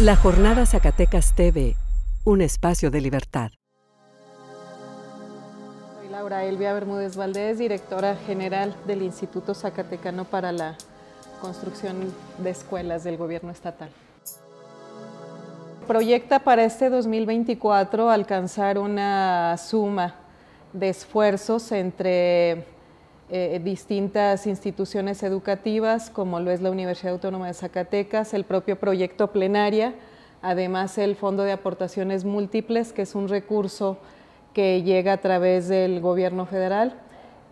La Jornada Zacatecas TV, un espacio de libertad. Soy Laura Elvia Bermúdez Valdés, directora general del Instituto Zacatecano para la Construcción de Escuelas del Gobierno Estatal. Proyecta para este 2024 alcanzar una suma de esfuerzos entre eh, eh, distintas instituciones educativas, como lo es la Universidad Autónoma de Zacatecas, el propio proyecto plenaria, además el Fondo de Aportaciones Múltiples, que es un recurso que llega a través del gobierno federal.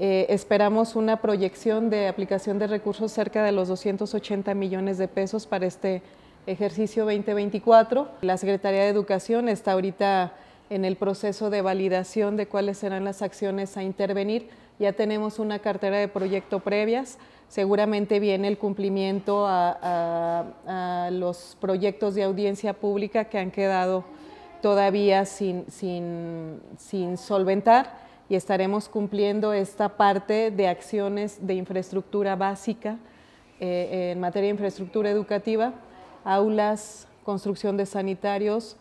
Eh, esperamos una proyección de aplicación de recursos cerca de los 280 millones de pesos para este ejercicio 2024. La Secretaría de Educación está ahorita en el proceso de validación de cuáles serán las acciones a intervenir ya tenemos una cartera de proyecto previas, seguramente viene el cumplimiento a, los proyectos de audiencia pública que han quedado todavía sin, solventar y estaremos cumpliendo esta parte de acciones de infraestructura básica eh, en materia de infraestructura educativa, aulas, construcción de sanitarios,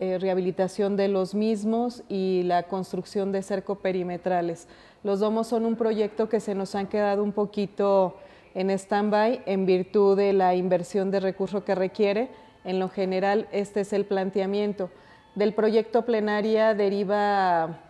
eh, rehabilitación de los mismos y la construcción de cerco perimetrales. Los domos son un proyecto que se nos han quedado un poquito en stand-by en virtud de la inversión de recursos que requiere. En lo general, este es el planteamiento. Del proyecto plenaria deriva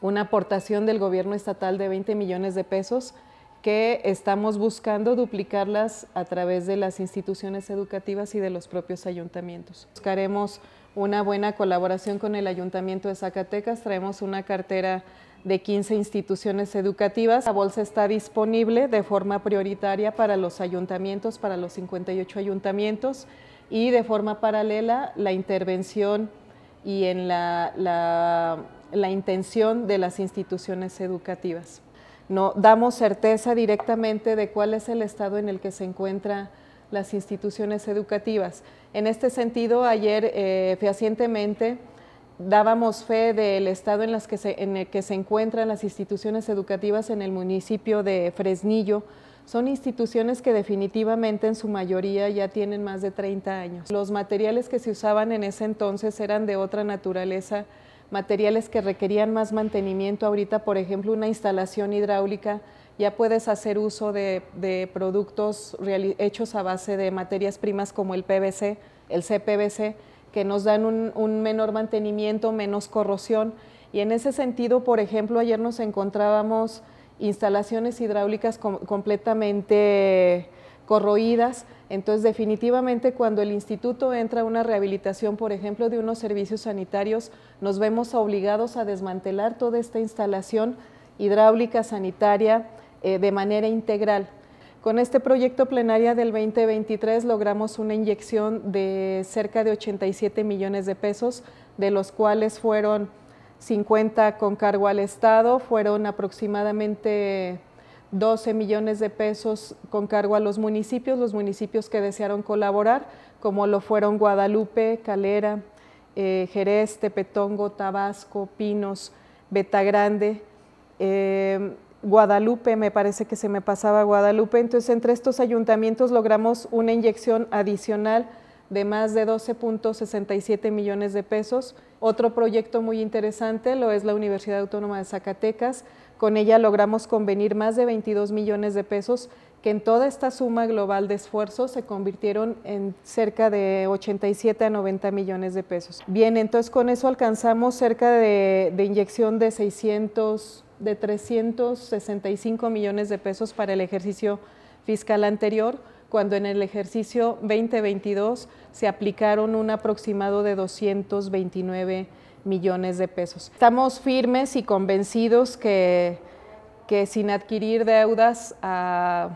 una aportación del gobierno estatal de 20 millones de pesos que estamos buscando duplicarlas a través de las instituciones educativas y de los propios ayuntamientos. Buscaremos una buena colaboración con el Ayuntamiento de Zacatecas, traemos una cartera de 15 instituciones educativas. La bolsa está disponible de forma prioritaria para los ayuntamientos, para los 58 ayuntamientos y de forma paralela la intervención y en la, intención de las instituciones educativas. No, damos certeza directamente de cuál es el estado en el que se encuentran las instituciones educativas. En este sentido, ayer eh, fehacientemente dábamos fe del estado en, las en el que se encuentran las instituciones educativas en el municipio de Fresnillo. Son instituciones que definitivamente en su mayoría ya tienen más de 30 años. Los materiales que se usaban en ese entonces eran de otra naturaleza, materiales que requerían más mantenimiento. Ahorita, por ejemplo, una instalación hidráulica, ya puedes hacer uso de productos hechos a base de materias primas como el PVC, el CPVC, que nos dan un, menor mantenimiento, menos corrosión. Y en ese sentido, por ejemplo, ayer nos encontrábamos instalaciones hidráulicas completamente corroídas. Entonces, definitivamente, cuando el instituto entra a una rehabilitación, por ejemplo, de unos servicios sanitarios, nos vemos obligados a desmantelar toda esta instalación hidráulica, sanitaria, eh, de manera integral. Con este proyecto plenaria del 2023 logramos una inyección de cerca de 87 millones de pesos, de los cuales fueron 50 con cargo al Estado, fueron aproximadamente 12 millones de pesos con cargo a los municipios, los municipios que desearon colaborar, como lo fueron Guadalupe, Calera, eh, Jerez, Tepetongo, Tabasco, Pinos, Betagrande. Grande. Eh, Guadalupe, me parece que se me pasaba Guadalupe. Entonces, entre estos ayuntamientos logramos una inyección adicional de más de 12.67 millones de pesos. Otro proyecto muy interesante lo es la Universidad Autónoma de Zacatecas. Con ella logramos convenir más de 22 millones de pesos que en toda esta suma global de esfuerzos se convirtieron en cerca de 87 a 90 millones de pesos. Bien, entonces con eso alcanzamos cerca de, inyección de 600 de 365 millones de pesos para el ejercicio fiscal anterior, cuando en el ejercicio 2022 se aplicaron un aproximado de 229 millones de pesos. Estamos firmes y convencidos que, que sin adquirir deudas a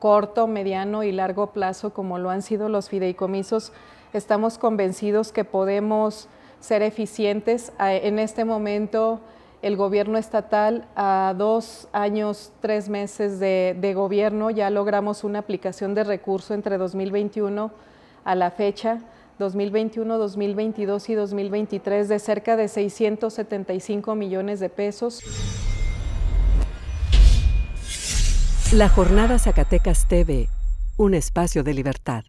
corto, mediano y largo plazo, como lo han sido los fideicomisos, estamos convencidos que podemos ser eficientes en este momento el gobierno estatal a dos años, tres meses de, gobierno. Ya logramos una aplicación de recurso entre 2021 a la fecha, 2021, 2022 y 2023 de cerca de 675 millones de pesos. La jornada Zacatecas TV, un espacio de libertad.